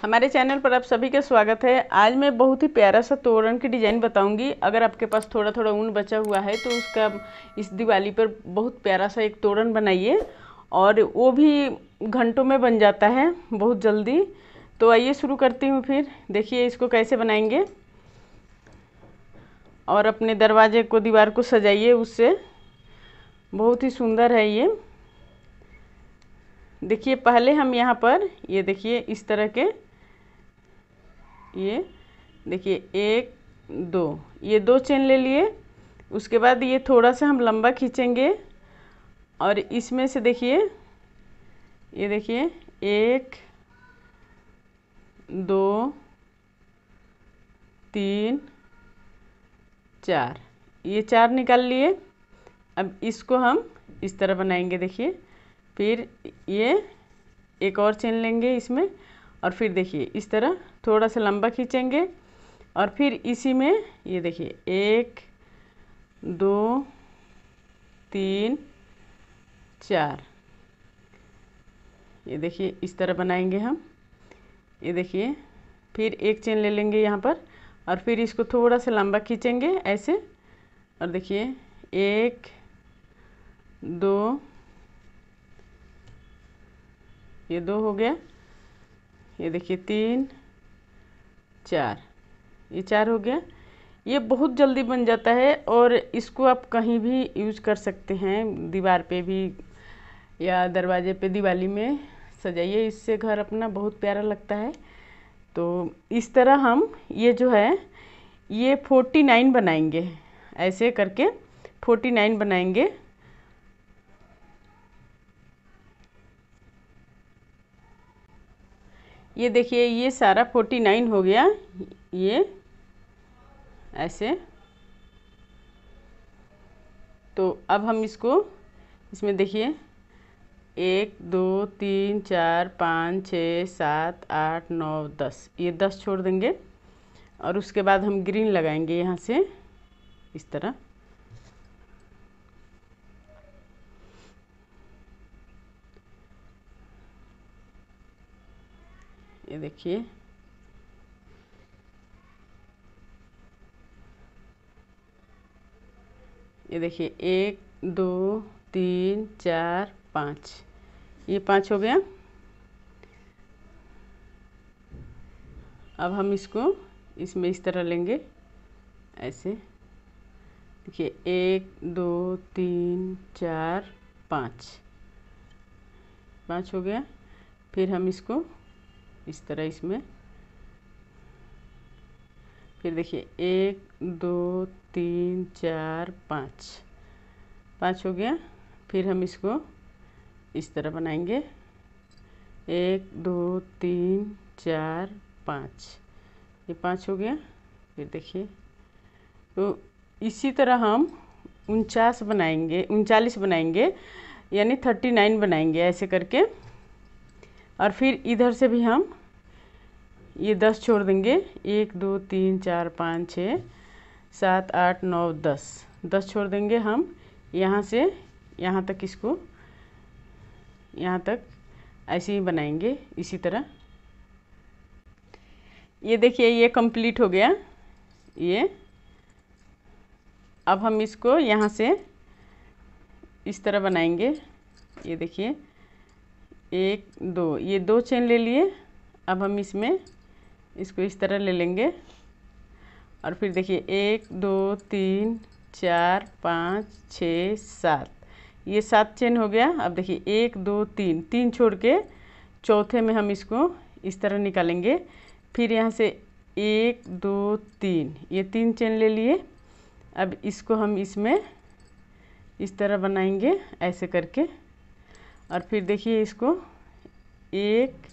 हमारे चैनल पर आप सभी का स्वागत है आज मैं बहुत ही प्यारा सा तोरण की डिज़ाइन बताऊंगी अगर आपके पास थोड़ा थोड़ा ऊन बचा हुआ है तो उसका इस दिवाली पर बहुत प्यारा सा एक तोरण बनाइए और वो भी घंटों में बन जाता है बहुत जल्दी तो आइए शुरू करती हूँ फिर देखिए इसको कैसे बनाएंगे और अपने दरवाजे को दीवार को सजाइए उससे बहुत ही सुंदर है ये देखिए पहले हम यहाँ पर ये देखिए इस तरह के ये देखिए एक दो ये दो चेन ले लिए उसके बाद ये थोड़ा सा हम लंबा खींचेंगे और इसमें से देखिए ये देखिए एक दो तीन चार ये चार निकाल लिए अब इसको हम इस तरह बनाएंगे देखिए फिर ये एक और चेन लेंगे इसमें और फिर देखिए इस तरह थोड़ा सा लंबा खींचेंगे और फिर इसी में ये देखिए एक दो तीन चार ये देखिए इस तरह बनाएंगे हम ये देखिए फिर एक चेन ले लेंगे यहाँ पर और फिर इसको थोड़ा सा लंबा खींचेंगे ऐसे और देखिए एक दो ये दो हो गया ये देखिए तीन चार ये चार हो गया ये बहुत जल्दी बन जाता है और इसको आप कहीं भी यूज कर सकते हैं दीवार पे भी या दरवाजे पे दिवाली में सजाइए इससे घर अपना बहुत प्यारा लगता है तो इस तरह हम ये जो है ये फोर्टी नाइन बनाएंगे ऐसे करके फोर्टी नाइन बनाएंगे ये देखिए ये सारा फोर्टी नाइन हो गया ये ऐसे तो अब हम इसको इसमें देखिए एक दो तीन चार पाँच छः सात आठ नौ दस ये दस छोड़ देंगे और उसके बाद हम ग्रीन लगाएंगे यहाँ से इस तरह ये देखिए ये देखिए एक दो तीन चार पाँच ये पाँच हो गया अब हम इसको इसमें इस तरह लेंगे ऐसे देखिए एक दो तीन चार पाँच पाँच हो गया फिर हम इसको इस तरह इसमें फिर देखिए एक दो तीन चार पाँच पाँच हो गया फिर हम इसको इस तरह बनाएंगे एक दो तीन चार पाँच ये पाँच हो गया फिर देखिए तो इसी तरह हम उनचास बनाएंगे उनचालीस बनाएंगे यानी थर्टी नाइन बनाएंगे ऐसे करके और फिर इधर से भी हम ये दस छोड़ देंगे एक दो तीन चार पाँच छः सात आठ नौ दस दस छोड़ देंगे हम यहाँ से यहाँ तक इसको यहाँ तक ऐसे ही बनाएंगे इसी तरह ये देखिए ये कंप्लीट हो गया ये अब हम इसको यहाँ से इस तरह बनाएंगे ये देखिए एक दो ये दो चेन ले लिए अब हम इसमें इसको इस तरह ले लेंगे और फिर देखिए एक दो तीन चार पाँच छ सात ये सात चेन हो गया अब देखिए एक दो तीन तीन छोड़ के चौथे में हम इसको इस तरह निकालेंगे फिर यहाँ से एक दो तीन ये तीन चेन ले लिए अब इसको हम इसमें इस तरह बनाएंगे ऐसे करके और फिर देखिए इसको एक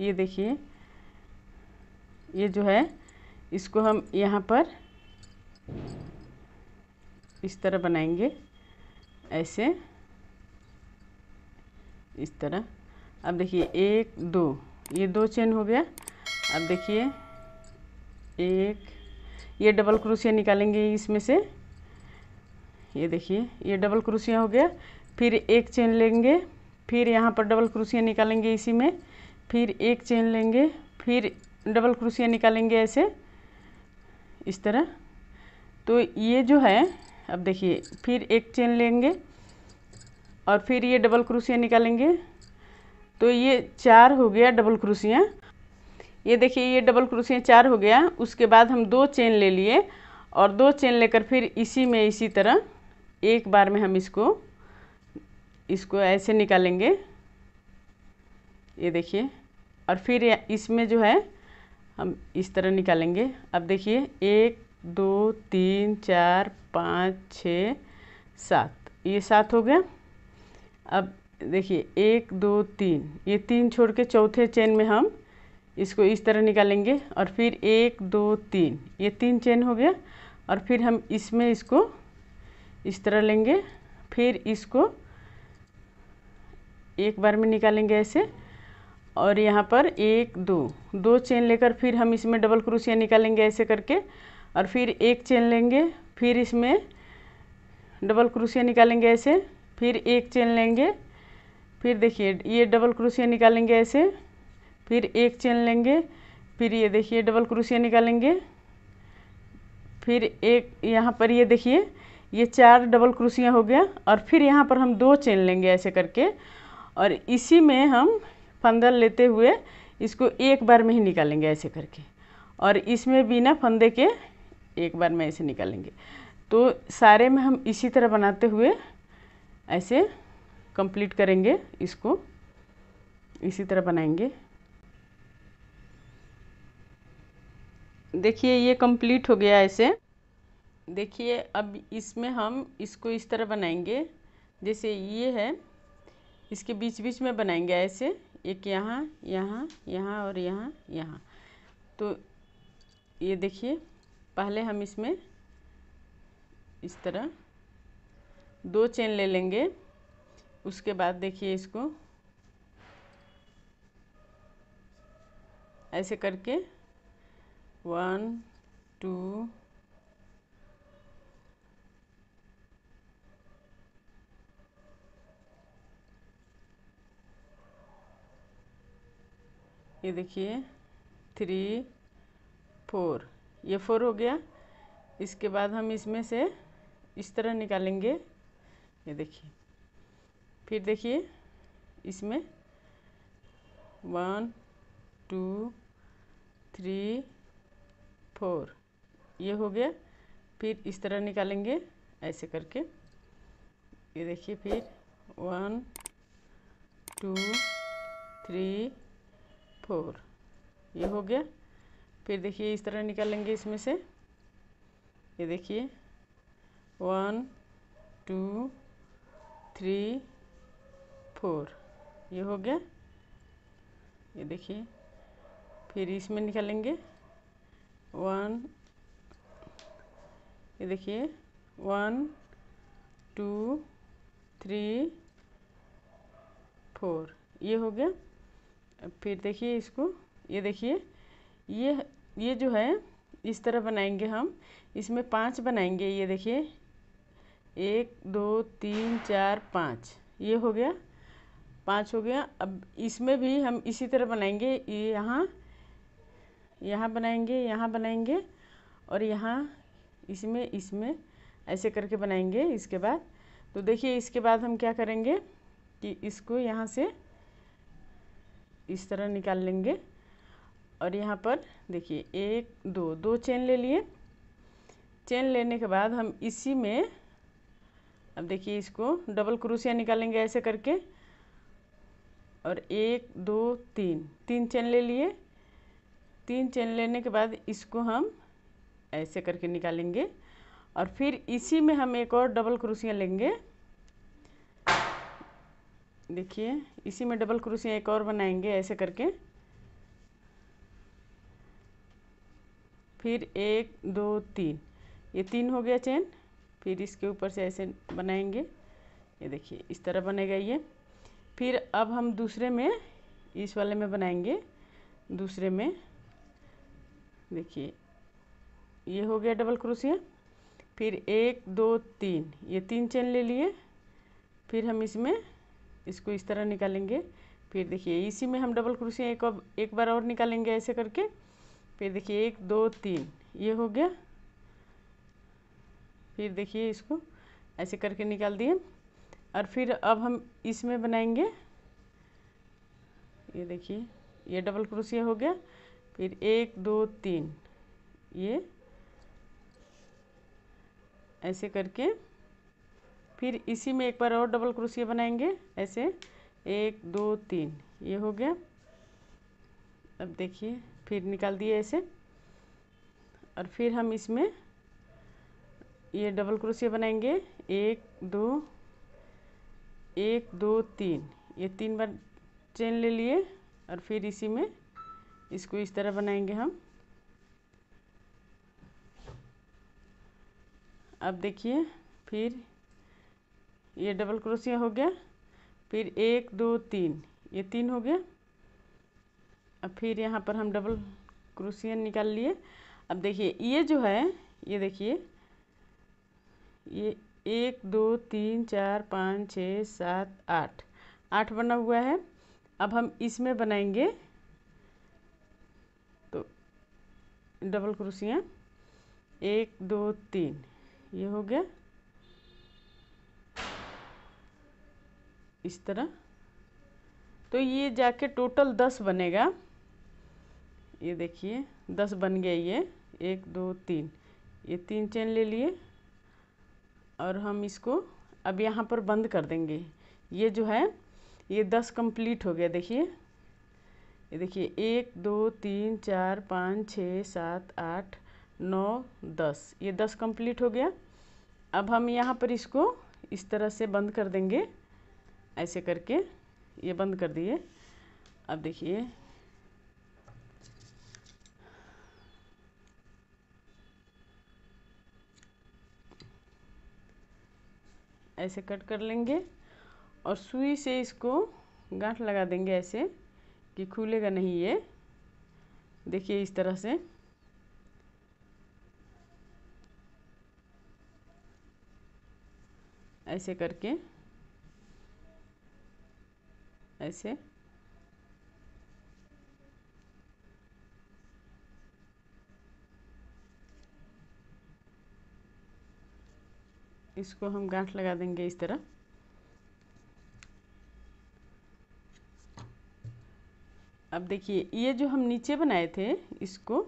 ये देखिए ये जो है इसको हम यहाँ पर इस तरह बनाएंगे ऐसे इस तरह अब देखिए एक दो ये दो चेन हो गया अब देखिए एक ये डबल क्रोशिया निकालेंगे इसमें से ये देखिए ये डबल क्रोशिया हो गया फिर एक चेन लेंगे फिर यहाँ पर डबल क्रोशिया निकालेंगे इसी में फिर एक चेन लेंगे फिर डबल क्रोशिया निकालेंगे ऐसे इस तरह तो ये जो है अब देखिए फिर एक चेन लेंगे और फिर ये डबल क्रोशिया निकालेंगे तो ये चार हो गया डबल क्रोशिया ये देखिए ये डबल क्रोशिया चार हो गया उसके बाद हम दो चेन ले लिए और दो चेन लेकर फिर इसी में इसी तरह एक बार में हम इसको इसको ऐसे निकालेंगे ये देखिए और फिर इसमें जो है हम इस तरह निकालेंगे अब देखिए एक दो तीन चार पाँच छ सात ये सात हो गया अब देखिए एक दो तीन ये तीन छोड़ के चौथे चेन में हम इसको इस तरह निकालेंगे और फिर एक दो तीन ये तीन चेन हो गया और फिर हम इसमें इसको इस तरह लेंगे फिर इसको एक बार में निकालेंगे ऐसे और यहाँ पर एक दो दो चेन लेकर फिर हम इसमें डबल क्रोशिया निकालेंगे ऐसे करके और फिर एक चेन लेंगे फिर इसमें डबल क्रोशिया निकालेंगे ऐसे फिर एक चेन लेंगे फिर देखिए ये डबल क्रोशिया निकालेंगे ऐसे फिर एक चेन लेंगे फिर ये देखिए डबल क्रोशिया निकालेंगे फिर एक यहाँ पर ये देखिए ये चार डबल क्रोशिया हो गया और फिर यहाँ पर हम दो चेन लेंगे ऐसे करके और इसी में हम फंदा लेते हुए इसको एक बार में ही निकालेंगे ऐसे करके और इसमें बिना फंदे के एक बार में ऐसे निकालेंगे तो सारे में हम इसी तरह बनाते हुए ऐसे कंप्लीट करेंगे इसको इसी तरह बनाएंगे देखिए ये कंप्लीट हो गया ऐसे देखिए अब इसमें हम इसको इस तरह बनाएंगे जैसे ये है इसके बीच बीच में बनाएंगे ऐसे एक यहाँ यहाँ यहाँ और यहाँ यहाँ तो ये देखिए पहले हम इसमें इस तरह दो चेन ले लेंगे उसके बाद देखिए इसको ऐसे करके वन टू ये देखिए थ्री फोर ये फोर हो गया इसके बाद हम इसमें से इस तरह निकालेंगे ये देखिए फिर देखिए इसमें वन टू थ्री फोर ये हो गया फिर इस तरह निकालेंगे ऐसे करके ये देखिए फिर वन टू थ्री फोर ये हो गया फिर देखिए इस तरह निकालेंगे इसमें से ये देखिए वन टू थ्री फोर ये हो गया ये देखिए फिर इसमें निकालेंगे वन ये देखिए वन टू थ्री फोर ये हो गया फिर देखिए इसको ये देखिए ये ये जो है इस तरह बनाएंगे हम इसमें पाँच बनाएंगे ये देखिए एक दो तीन चार पाँच ये हो गया पाँच हो गया अब इसमें भी हम इसी तरह बनाएंगे ये यहाँ यहाँ बनाएंगे यहाँ बनाएंगे और यहाँ इसमें इसमें ऐसे करके बनाएंगे इसके बाद तो देखिए इसके बाद हम क्या करेंगे कि इसको यहाँ से इस तरह निकाल लेंगे और यहाँ पर देखिए एक दो दो चेन ले लिए चेन लेने के बाद हम इसी में अब देखिए इसको डबल क्रोशिया निकालेंगे ऐसे करके और एक दो तीन तीन चेन ले लिए तीन चेन लेने के बाद इसको हम ऐसे करके निकालेंगे और फिर इसी में हम एक और डबल क्रोशिया लेंगे देखिए इसी में डबल क्रोशिया एक और बनाएंगे ऐसे करके फिर एक दो तीन ये तीन हो गया चेन फिर इसके ऊपर से ऐसे बनाएंगे ये देखिए इस तरह बनेगा ये फिर अब हम दूसरे में इस वाले में बनाएंगे दूसरे में देखिए ये हो गया डबल क्रोशिया फिर एक दो तीन ये तीन चेन ले लिए फिर हम इसमें इसको इस तरह निकालेंगे फिर देखिए इसी में हम डबल क्रोशिया एक और एक बार और निकालेंगे ऐसे करके फिर देखिए एक दो तीन ये हो गया फिर देखिए इसको ऐसे करके निकाल दिए और फिर अब हम इसमें बनाएंगे ये देखिए ये डबल क्रोशिया हो गया फिर एक दो तीन ये ऐसे करके फिर इसी में एक बार और डबल क्रोशिया बनाएंगे ऐसे एक दो तीन ये हो गया अब देखिए फिर निकाल दिए ऐसे और फिर हम इसमें ये डबल क्रोशिया बनाएंगे एक दो एक दो तीन ये तीन बार चेन ले लिए और फिर इसी में इसको इस तरह बनाएंगे हम अब देखिए फिर ये डबल क्रोशिया हो गया फिर एक दो तीन ये तीन हो गया अब फिर यहाँ पर हम डबल क्रोशिया निकाल लिए अब देखिए ये जो है ये देखिए ये एक दो तीन चार पाँच छः सात आठ आठ बना हुआ है अब हम इसमें बनाएंगे तो डबल क्रोशिया एक दो तीन ये हो गया इस तरह तो ये जाके टोटल दस बनेगा ये देखिए दस बन गया ये एक दो तीन ये तीन चेन ले लिए और हम इसको अब यहाँ पर बंद कर देंगे ये जो है ये दस कंप्लीट हो गया देखिए ये देखिए एक दो तीन चार पाँच छः सात आठ नौ दस ये दस कंप्लीट हो गया अब हम यहाँ पर इसको इस तरह से बंद कर देंगे ऐसे करके ये बंद कर दिए अब देखिए ऐसे कट कर लेंगे और सुई से इसको गांठ लगा देंगे ऐसे कि खुलेगा नहीं ये देखिए इस तरह से ऐसे करके ऐसे इसको हम गांठ लगा देंगे इस तरह अब देखिए ये जो हम नीचे बनाए थे इसको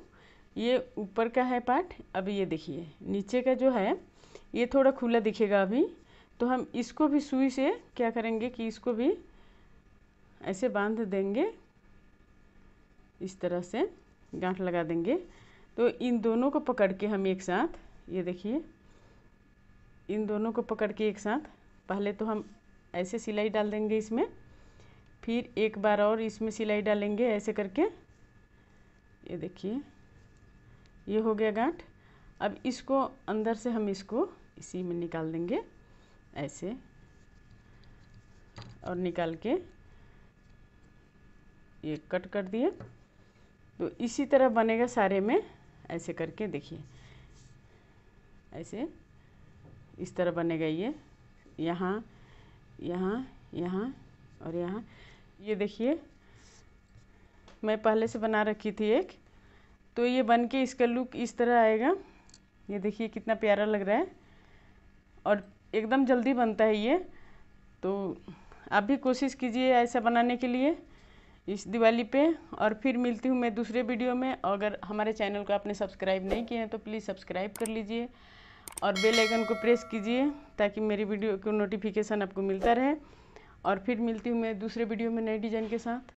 ये ऊपर का है पार्ट अब ये देखिए नीचे का जो है ये थोड़ा खुला दिखेगा अभी तो हम इसको भी सुई से क्या करेंगे कि इसको भी ऐसे बांध देंगे इस तरह से गांठ लगा देंगे तो इन दोनों को पकड़ के हम एक साथ ये देखिए इन दोनों को पकड़ के एक साथ पहले तो हम ऐसे सिलाई डाल देंगे इसमें फिर एक बार और इसमें सिलाई डालेंगे ऐसे करके ये देखिए ये हो गया गांठ अब इसको अंदर से हम इसको इसी में निकाल देंगे ऐसे और निकाल के ये कट कर दिए तो इसी तरह बनेगा सारे में ऐसे करके देखिए ऐसे इस तरह बनेगा ये यहाँ यहाँ यहाँ और यहाँ ये देखिए मैं पहले से बना रखी थी एक तो ये बन के इसका लुक इस तरह आएगा ये देखिए कितना प्यारा लग रहा है और एकदम जल्दी बनता है ये तो आप भी कोशिश कीजिए ऐसा बनाने के लिए इस दिवाली पे और फिर मिलती हूँ मैं दूसरे वीडियो में अगर हमारे चैनल को आपने सब्सक्राइब नहीं किए हैं तो प्लीज़ सब्सक्राइब कर लीजिए और बेल आइकन को प्रेस कीजिए ताकि मेरी वीडियो को नोटिफिकेशन आपको मिलता रहे और फिर मिलती हूँ मैं दूसरे वीडियो में नए डिज़ाइन के साथ